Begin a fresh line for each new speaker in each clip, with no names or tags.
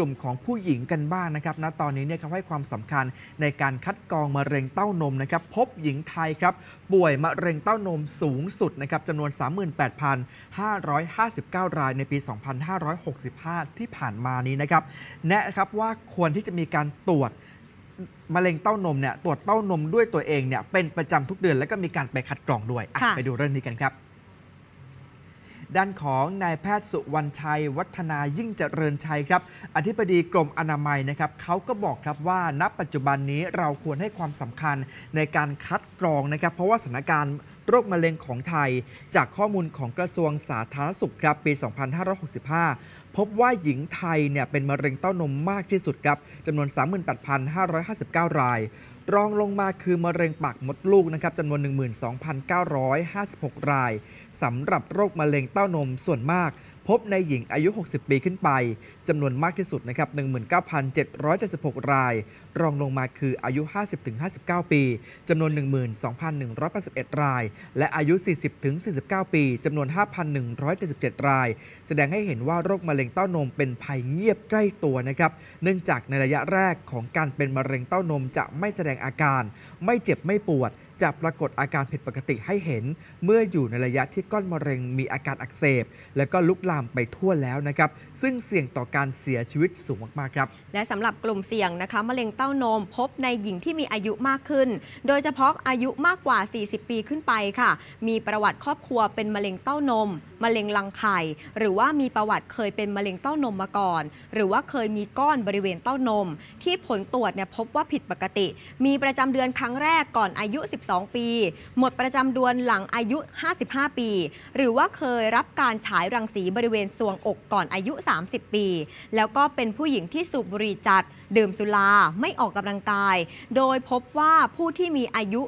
ลุ่มของผู้หญิงกันบ้างนะครับ ณตอนนี้เนี่ยเขาให้ความสำคัญในการคัดกรองมะเร็งเต้านมนะครับพบหญิงไทยครับ ป่วยมะเร็งเต้านมสูงสุดนะครับจำนวน 38,559 รายในปี 2565 ที่ผ่านมานี้นะครับแนะครับว่าควรที่จะมีการตรวจมะเร็งเต้านมเนี่ยตรวจเต้านมด้วยตัวเองเนี่ยเป็นประจำทุกเดือนแล้วก็มีการไปคัดกรองด้วยไปดูเรื่องนี้กันครับด้านของนายแพทย์สุวรรณชัยวัฒนายิ่งเจริญชัยครับอธิบดีกรมอนามัยนะครับเขาก็บอกครับว่าณปัจจุบันนี้เราควรให้ความสำคัญในการคัดกรองนะครับเพราะว่าสถานการณ์ โรคมะเร็งของไทย จากข้อมูลของกระทรวงสาธารณสุขครับ ปี 2565 พบว่าหญิงไทยเนี่ยเป็นมะเร็งเต้านมมากที่สุดครับจำนวน 38,559 รายรองลงมาคือมะเร็งปากมดลูกนะครับจำนวน 12,956 รายสำหรับโรคมะเร็งเต้านมส่วนมากพบในหญิงอายุ 60 ปีขึ้นไปจำนวนมากที่สุดนะครับ 19,776 ราย รองลงมาคืออายุ 50-59 ปีจำนวน 12,181ราย และอายุ 40-49 ปีจำนวน 5,177 ราย แสดงให้เห็นว่าโรคมะเร็งเต้านมเป็นภัยเงียบใกล้ตัวนะครับ เนื่องจากในระยะแรกของการเป็นมะเร็งเต้านมจะไม่แสดงอาการ ไม่เจ็บไม่ปวดจะปรากฏอาการผิดปกติให้เห็น เมื่ออยู่ในระยะที่ก้อนมะเร็งมีอาการอักเสบและก็ลุกลามไปทั่วแล้วนะครับ ซึ่งเสี่ยงต่อการเสียชีวิตสูงมาก ๆ ครับ
และสำหรับกลุ่มเสี่ยงนะคะ มะเร็งเต้า นมพบในหญิงที่มีอายุมากขึ้น โดยเฉพาะอายุมากกว่า 40 ปีขึ้นไปค่ะ มีประวัติครอบครัวเป็นมะเร็งเต้านมมะเร็งรังไข่หรือว่ามีประวัติเคยเป็นมะเร็งเต้านมมาก่อน หรือว่าเคยมีก้อนบริเวณเต้านม ที่ผลตรวจเนี่ยพบว่าผิดปกติ มีประจำเดือนครั้งแรกก่อนอายุ 14 72ปี หมดประจำเดือนหลังอายุ 55 ปี หรือว่าเคยรับการฉายรังสีบริเวณสวงอกก่อนอายุ 30 ปี แล้วก็เป็นผู้หญิงที่สูบบุหรี่จัด ดื่มสุราไม่ออกกำลังกาย โดยพบว่าผู้ที่มีอายุ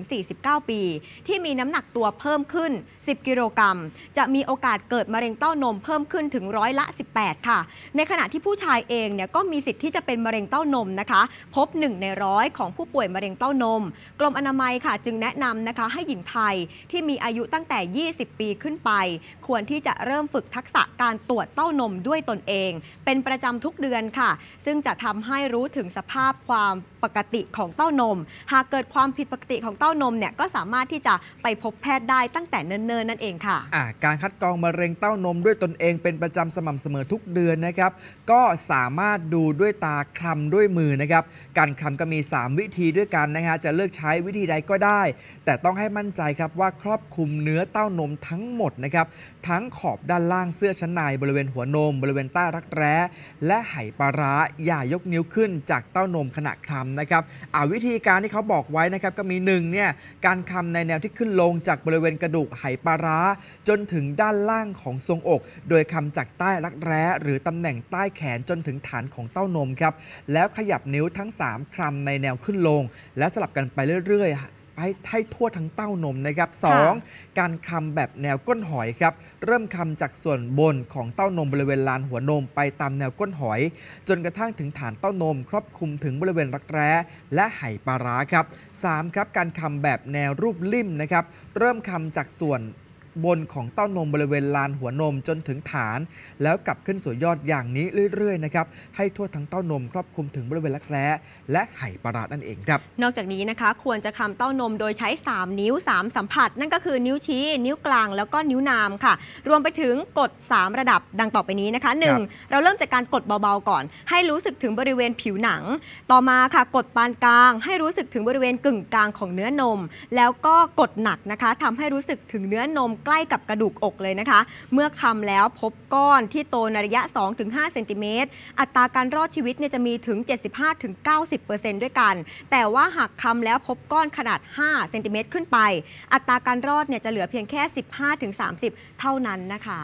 15-49 ปี ที่มีน้ำหนักตัวเพิ่มขึ้น 10 กิโลกรัมจะมีโอกาสเกิดมะเร็งเต้านมเพิ่มขึ้นถึงร้อยละ 18 ค่ะ ในขณะที่ผู้ชายเองเนี่ยก็มีสิทธิ์ที่จะเป็นมะเร็งเต้านมนะคะ พบ 1 ในร้อยของผู้ป่วยมะเร็งเต้านมกรมอนามัยยค่ะจึงแนะนำนะคะให้หญิงไทยที่มีอายุตั้งแต่ 20 ปีขึ้นไป ควรที่จะเริ่มฝึกทักษะการตรวจเต้านมด้วยตนเอง เป็นประจำทุกเดือนค่ะ ซึ่งจะทำให้รู้ถึงสภาพความปกติของเต้านม หากเกิดความผิดปกติของเต้านมเนี่ยก็สามารถที่จะไปพบแพทย์ได้ตั้งแต่เนิ่นๆนั่นเองค่ะ
ะการคัดกรองมะเร็งเต้านมด้วยตนเองเป็นประจำสม่ำเสมอทุกเดือนนะครับ ก็สามารถดูด้วยตาคลำด้วยมือนะครับ การคลำก็มี 3 วิธีด้วยกันนะฮะ จะเลือกใช้วิธีใดก็ได้ แต่ต้องให้มั่นใจครับว่าครอบคลุมเนื้อเต้านมทั้งหมดนะครับทั้งขอบด้านล่างเสื้อชั้นในบริเวณหัวนม บริเวณใต้รักแร้ และไหปลาร้าอย่ายกนิ้วขึ้นจากเต้านมขณะคลำนะครับอาวิธีการที่เขาบอกไว้นะครับก็มี1เนี่ยการคำในแนวที่ขึ้นลงจากบริเวณกระดูกไหปลาร้าจนถึงด้านล่างของทรงอก โดยคำจากใต้รักแร้หรือตำแหน่งใต้แขนจนถึงฐานของเต้านมครับแล้วขยับนิ้วทั้ง3คลำในแนวขึ้นลงและสลับกันไปเรื่อยให้ทั่วทั้งเต้านมนะครับสองการคำแบบแนวก้นหอยครับ เริ่มคำจากส่วนบนของเต้านมบริเวณลานหัวนมไปตามแนวก้นหอย จนกระทั่งถึงฐานเต้านม ครอบคลุมถึงบริเวณรักแร้ และไหปลาร้าครับ 3. ครับ การคำแบบแนวรูปลิ่มนะครับ เริ่มคำจากส่วนบนของเต้านมบริเวณลานหัวนมจนถึงฐาน แล้วกลับขึ้นสู่ยอดอย่างนี้เรื่อยๆนะครับให้ทั่วทั้งเต้านมครอบคลุมถึงบริเวณรักแร้ และไหปลานั่นเองครับ
นอกจากนี้นะคะ ควรจะคำเต้านมโดยใช้ 3 นิ้ว 3 สัมผัส นั่นก็คือนิ้วชี้ นิ้วกลางแล้วก็นิ้วนางค่ะ รวมไปถึงกด 3 ระดับดังต่อไปนี้นะคะ 1 เราเริ่มจากการกดเบาๆก่อน ให้รู้สึกถึงบริเวณผิวหนัง ต่อมาค่ะกดปานกลาง ให้รู้สึกถึงบริเวณกึ่งกลางของเนื้อนม แล้วก็กดหนักนะคะทำให้รู้สึกถึงเนื้อนมใกล้กับกระดูกอกเลยนะคะ เมื่อคำแล้วพบก้อนที่โตในระยะ 2-5เซนติเมตรอัตราการรอดชีวิตเนี่ยจะมีถึง 75-90%ด้วยกัน แต่ว่าหากคำแล้วพบก้อนขนาด 5 เซนติเมตรขึ้นไป อัตราการรอดเนี่ยจะเหลือเพียงแค่ 15-30 เท่านั้นนะคะ